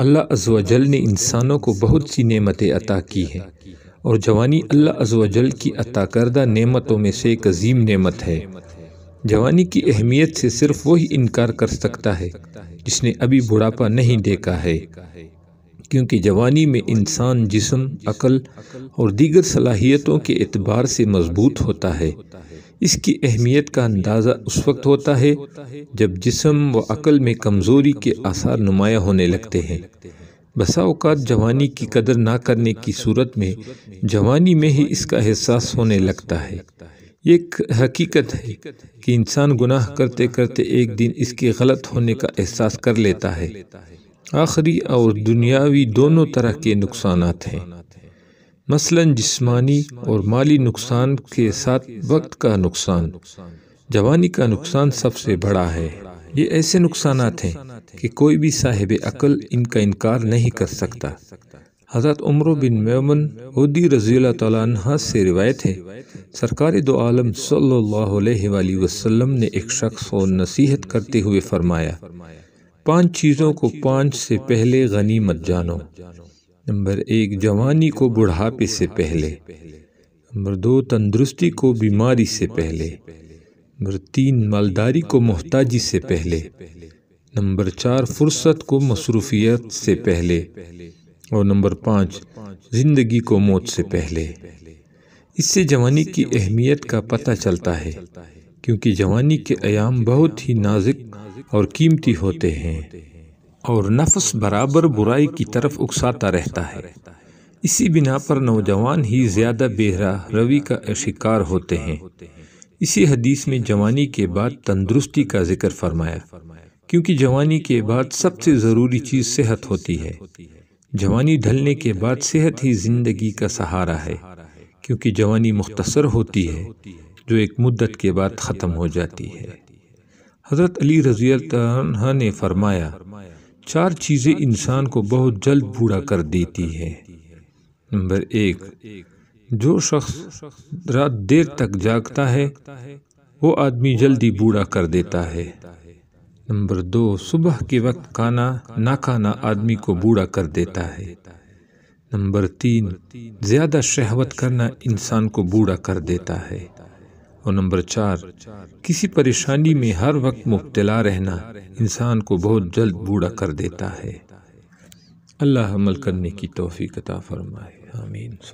अल्लाह अजल ने इंसानों को बहुत सी नेमतें अता की हैं और जवानी अल्लाह अजल की अता करदा नेमतों में से एक अजीम नेमत है जवानी की अहमियत से सिर्फ वही इनकार कर सकता है जिसने अभी बुढ़ापा नहीं देखा है क्योंकि जवानी में इंसान जिसम अकल और दीगर सलाहियतों के अतबार से मजबूत होता है इसकी अहमियत का अंदाज़ा उस वक्त होता है जब जिसम व अक़ल में कमज़ोरी के आसार नुमाया होने लगते हैं बसाओकात जवानी की कदर ना करने की सूरत में जवानी में ही इसका एहसास होने लगता है एक हकीकत है कि इंसान गुनाह करते करते एक दिन इसके गलत होने का एहसास कर लेता है आखिरी और दुनियावी दोनों तरह के नुकसान हैं मसलन जिस्मानी और माली नुकसान के साथ वक्त का नुकसान जवानी का नुकसान सबसे बड़ा है ये ऐसे नुकसान हैं कि कोई भी साहिब अकल इनका इनकार नहीं कर सकता हज़रत उम्र बिन मेमन उदी रज़ी तह से रिवायत है सरकार दो आलम सल्लल्लाहु अलैहि ने एक शख्स और नसीहत करते हुए फरमाया पांच चीज़ों को पांच से पहले गनीमत जानो नंबर एक जवानी को बुढ़ापे से पहले नंबर दो तंदुरुस्ती को बीमारी से पहले नंबर तीन मालदारी को मोहताजी से पहले नंबर चार फुर्सत को मसरूफियत से पहले और नंबर पाँच ज़िंदगी को मौत से पहले इससे जवानी की अहमियत का पता चलता है क्योंकि जवानी के आयाम बहुत ही नाजुक और कीमती होते हैं और नफ्स बराबर बुराई की तरफ उकसाता रहता है इसी बिना पर नौजवान ही ज़्यादा बेहरा रवि का शिकार होते हैं इसी हदीस में जवानी के बाद तंदुरुस्ती का जिक्र फरमाया क्योंकि जवानी के बाद सबसे ज़रूरी चीज़ सेहत होती है जवानी ढलने के बाद सेहत ही ज़िंदगी का सहारा है क्योंकि जवानी मुख्तसर होती है जो एक मुद्दत के बाद ख़त्म हो जाती है हज़रत अली रज़ी ने फरमाया चार चीज़ें इंसान को बहुत जल्द बूढ़ा कर देती है नंबर एक जो शख्स रात देर तक जागता है वो आदमी जल्दी बूढ़ा कर देता है नंबर दो सुबह के वक्त खाना ना खाना आदमी को बूढ़ा कर देता है नंबर तीन ज़्यादा शहवत करना इंसान को बूढ़ा कर देता है और नंबर चार किसी परेशानी में हर वक्त मुब्तला रहना इंसान को बहुत जल्द बूढ़ा कर देता है अल्लाह अमल करने की तोहफ़ी कता फरमाए आमीन